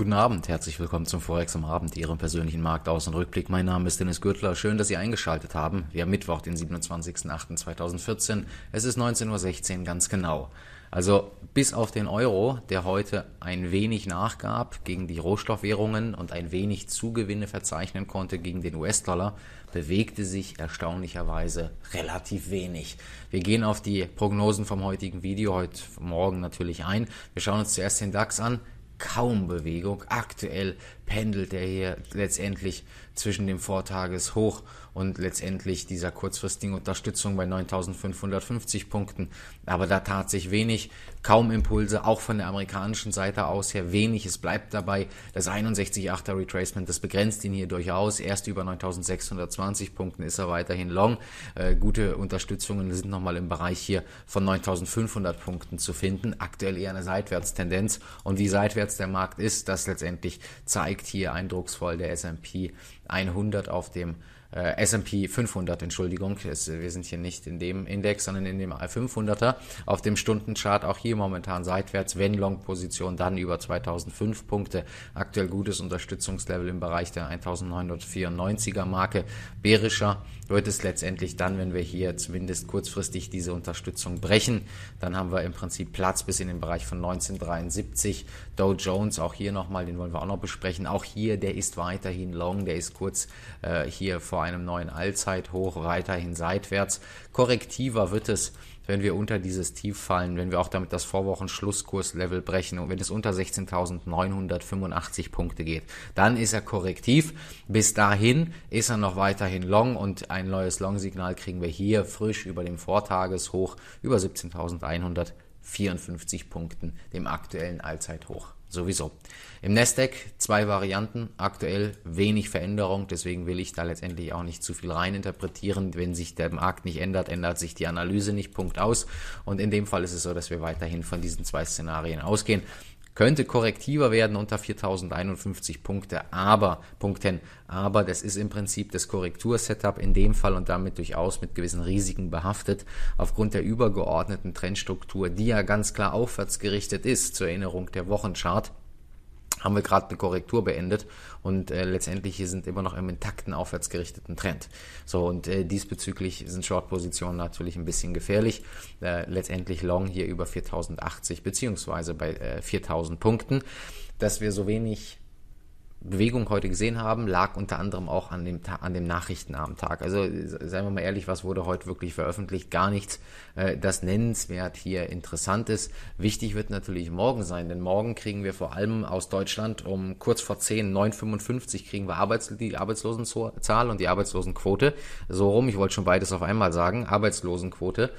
Guten Abend, herzlich willkommen zum Forex am Abend, Ihrem persönlichen Marktaus- und Rückblick. Mein Name ist Dennis Gürtler, schön, dass Sie eingeschaltet haben. Wir haben Mittwoch, den 27.08.2014, es ist 19.16 Uhr ganz genau. Also bis auf den Euro, der heute ein wenig nachgab gegen die Rohstoffwährungen und ein wenig Zugewinne verzeichnen konnte gegen den US-Dollar, bewegte sich erstaunlicherweise relativ wenig. Wir gehen auf die Prognosen vom heutigen Video heute Morgen natürlich ein. Wir schauen uns zuerst den DAX an kaum Bewegung. Aktuell pendelt er hier letztendlich zwischen dem Vortageshoch und letztendlich dieser kurzfristigen Unterstützung bei 9.550 Punkten. Aber da tat sich wenig, kaum Impulse, auch von der amerikanischen Seite aus her wenig. Es bleibt dabei, das 61,8er Retracement, das begrenzt ihn hier durchaus. Erst über 9.620 Punkten ist er weiterhin long. Äh, gute Unterstützungen sind nochmal im Bereich hier von 9.500 Punkten zu finden. Aktuell eher eine Seitwärtstendenz. Und wie seitwärts der Markt ist, das letztendlich zeigt, zeigt hier eindrucksvoll der S&P 100 auf dem äh, S&P 500, Entschuldigung, es, äh, wir sind hier nicht in dem Index, sondern in dem 500er, auf dem Stundenchart auch hier momentan seitwärts, wenn Long-Position, dann über 2005 Punkte, aktuell gutes Unterstützungslevel im Bereich der 1994er Marke, bärischer wird es letztendlich dann, wenn wir hier zumindest kurzfristig diese Unterstützung brechen, dann haben wir im Prinzip Platz bis in den Bereich von 1973, Dow Jones, auch hier nochmal, den wollen wir auch noch besprechen, auch hier, der ist weiterhin long, der ist kurz äh, hier vor einem neuen Allzeithoch, weiterhin seitwärts. Korrektiver wird es, wenn wir unter dieses Tief fallen, wenn wir auch damit das Vorwochen-Schlusskurslevel brechen und wenn es unter 16.985 Punkte geht, dann ist er korrektiv. Bis dahin ist er noch weiterhin long und ein neues Long-Signal kriegen wir hier frisch über dem Vortageshoch über 17.154 Punkten, dem aktuellen Allzeithoch sowieso. Im Nasdaq zwei Varianten, aktuell wenig Veränderung, deswegen will ich da letztendlich auch nicht zu viel reininterpretieren. Wenn sich der Markt nicht ändert, ändert sich die Analyse nicht, Punkt aus. Und in dem Fall ist es so, dass wir weiterhin von diesen zwei Szenarien ausgehen könnte korrektiver werden unter 4051 Punkte, aber, Punkten, aber das ist im Prinzip das Korrektursetup in dem Fall und damit durchaus mit gewissen Risiken behaftet, aufgrund der übergeordneten Trendstruktur, die ja ganz klar aufwärts gerichtet ist, zur Erinnerung der Wochenchart haben wir gerade eine Korrektur beendet und äh, letztendlich hier sind immer noch im intakten aufwärts Trend. So und äh, diesbezüglich sind Short-Positionen natürlich ein bisschen gefährlich. Äh, letztendlich Long hier über 4080 beziehungsweise bei äh, 4000 Punkten, dass wir so wenig Bewegung heute gesehen haben, lag unter anderem auch an dem, Ta an dem Nachrichten am Tag. Also seien wir mal ehrlich, was wurde heute wirklich veröffentlicht? Gar nichts, äh, das nennenswert hier interessant ist. Wichtig wird natürlich morgen sein, denn morgen kriegen wir vor allem aus Deutschland um kurz vor 10, 9.55 kriegen wir Arbeits die Arbeitslosenzahl und die Arbeitslosenquote. So rum, ich wollte schon beides auf einmal sagen, Arbeitslosenquote.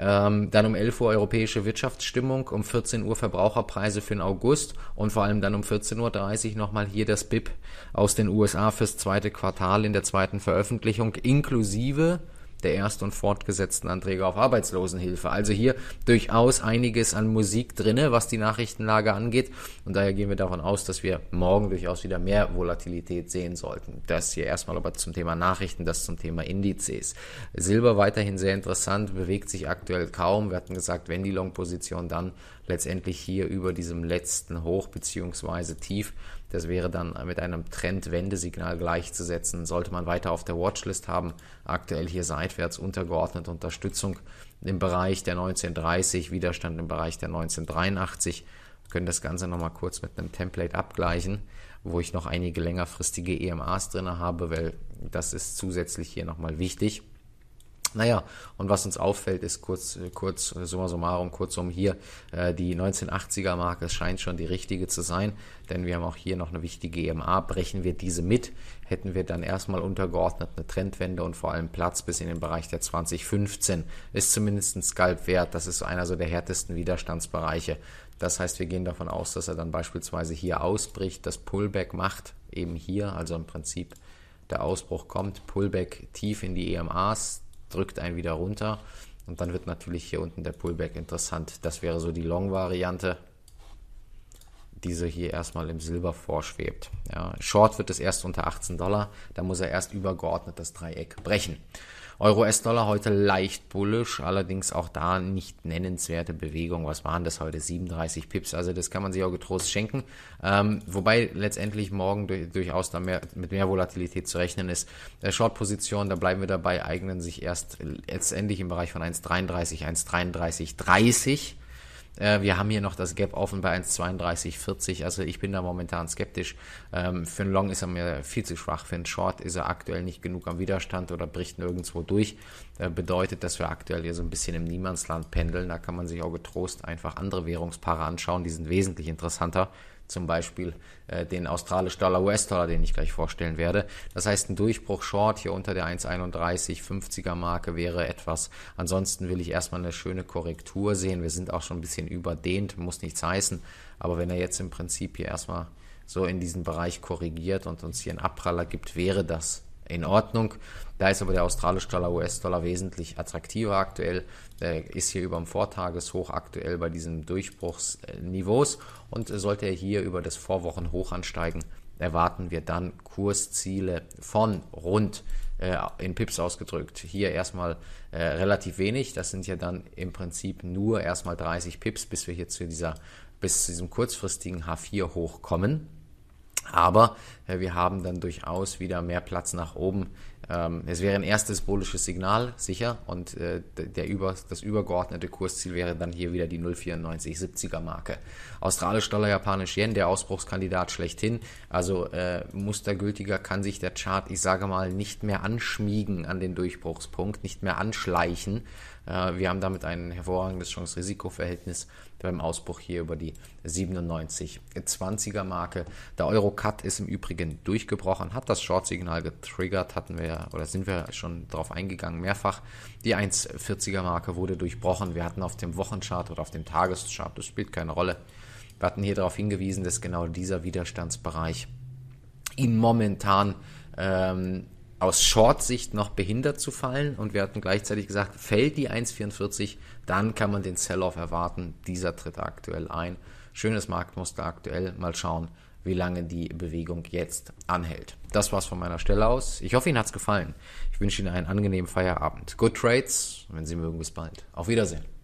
Ähm, dann um 11 Uhr europäische Wirtschaftsstimmung, um 14 Uhr Verbraucherpreise für den August und vor allem dann um 14.30 Uhr nochmal hier das BIP aus den USA fürs zweite Quartal in der zweiten Veröffentlichung inklusive der ersten und fortgesetzten Anträge auf Arbeitslosenhilfe. Also hier durchaus einiges an Musik drinne, was die Nachrichtenlage angeht. Und daher gehen wir davon aus, dass wir morgen durchaus wieder mehr Volatilität sehen sollten. Das hier erstmal aber zum Thema Nachrichten, das zum Thema Indizes. Silber weiterhin sehr interessant, bewegt sich aktuell kaum. Wir hatten gesagt, wenn die Long-Position dann letztendlich hier über diesem letzten Hoch bzw. Tief. Das wäre dann mit einem Trendwendesignal gleichzusetzen. Sollte man weiter auf der Watchlist haben, aktuell hier seitwärts untergeordnete Unterstützung im Bereich der 1930, Widerstand im Bereich der 1983. Wir können das Ganze nochmal kurz mit einem Template abgleichen, wo ich noch einige längerfristige EMAs drin habe, weil das ist zusätzlich hier nochmal wichtig. Naja, und was uns auffällt, ist kurz, kurz, summa summarum, kurzum hier, äh, die 1980er-Marke scheint schon die richtige zu sein, denn wir haben auch hier noch eine wichtige EMA. Brechen wir diese mit, hätten wir dann erstmal untergeordnet eine Trendwende und vor allem Platz bis in den Bereich der 2015. Ist zumindest ein Skalp wert, das ist einer so der härtesten Widerstandsbereiche. Das heißt, wir gehen davon aus, dass er dann beispielsweise hier ausbricht, das Pullback macht, eben hier, also im Prinzip der Ausbruch kommt, Pullback tief in die EMAs, drückt einen wieder runter. Und dann wird natürlich hier unten der Pullback interessant. Das wäre so die Long-Variante diese hier erstmal im Silber vorschwebt. Ja, Short wird es erst unter 18 Dollar, da muss er erst übergeordnet das Dreieck brechen. Euro S-Dollar heute leicht bullisch, allerdings auch da nicht nennenswerte Bewegung. Was waren das heute? 37 Pips. Also das kann man sich auch getrost schenken. Ähm, wobei letztendlich morgen durch, durchaus da mehr, mit mehr Volatilität zu rechnen ist. Äh, Short-Position, da bleiben wir dabei, eignen sich erst letztendlich im Bereich von 1,33, 1,33, 30 äh, wir haben hier noch das Gap offen bei 1,3240. Also ich bin da momentan skeptisch. Ähm, für einen Long ist er mir viel zu schwach. Für einen Short ist er aktuell nicht genug am Widerstand oder bricht nirgendwo durch. Äh, bedeutet, dass wir aktuell hier so ein bisschen im Niemandsland pendeln. Da kann man sich auch getrost einfach andere Währungspaare anschauen. Die sind wesentlich interessanter zum Beispiel äh, den australisch Dollar US-Dollar, den ich gleich vorstellen werde. Das heißt, ein Durchbruch Short hier unter der 1,31 50er Marke wäre etwas. Ansonsten will ich erstmal eine schöne Korrektur sehen. Wir sind auch schon ein bisschen überdehnt, muss nichts heißen. Aber wenn er jetzt im Prinzip hier erstmal so in diesen Bereich korrigiert und uns hier einen Abpraller gibt, wäre das in Ordnung. Da ist aber der australische Dollar, US-Dollar wesentlich attraktiver aktuell, äh, ist hier über dem Vortageshoch aktuell bei diesen Durchbruchsniveaus und sollte er hier über das Vorwochenhoch ansteigen, erwarten wir dann Kursziele von rund äh, in Pips ausgedrückt. Hier erstmal äh, relativ wenig, das sind ja dann im Prinzip nur erstmal 30 Pips, bis wir hier zu dieser bis zu diesem kurzfristigen H4 hochkommen. Aber äh, wir haben dann durchaus wieder mehr Platz nach oben. Ähm, es wäre ein erstes symbolisches Signal, sicher. Und äh, der über, das übergeordnete Kursziel wäre dann hier wieder die 0,9470er Marke. Australisch Dollar, Japanisch Yen, der Ausbruchskandidat schlechthin. Also äh, mustergültiger kann sich der Chart, ich sage mal, nicht mehr anschmiegen an den Durchbruchspunkt, nicht mehr anschleichen. Äh, wir haben damit ein hervorragendes Chance-Risiko-Verhältnis beim Ausbruch hier über die 97-20er Marke. Der Euro-Cut ist im Übrigen durchgebrochen, hat das Short-Signal getriggert, hatten wir oder sind wir schon darauf eingegangen mehrfach. Die 1,40er Marke wurde durchbrochen. Wir hatten auf dem Wochenchart oder auf dem Tageschart, das spielt keine Rolle. Wir hatten hier darauf hingewiesen, dass genau dieser Widerstandsbereich ihn momentan ähm, aus Short-Sicht noch behindert zu fallen. Und wir hatten gleichzeitig gesagt, fällt die 1,44, dann kann man den Sell-Off erwarten. Dieser tritt aktuell ein. Schönes Marktmuster aktuell. Mal schauen, wie lange die Bewegung jetzt anhält. Das war's von meiner Stelle aus. Ich hoffe, Ihnen hat's gefallen. Ich wünsche Ihnen einen angenehmen Feierabend. Good Trades, wenn Sie mögen, bis bald. Auf Wiedersehen.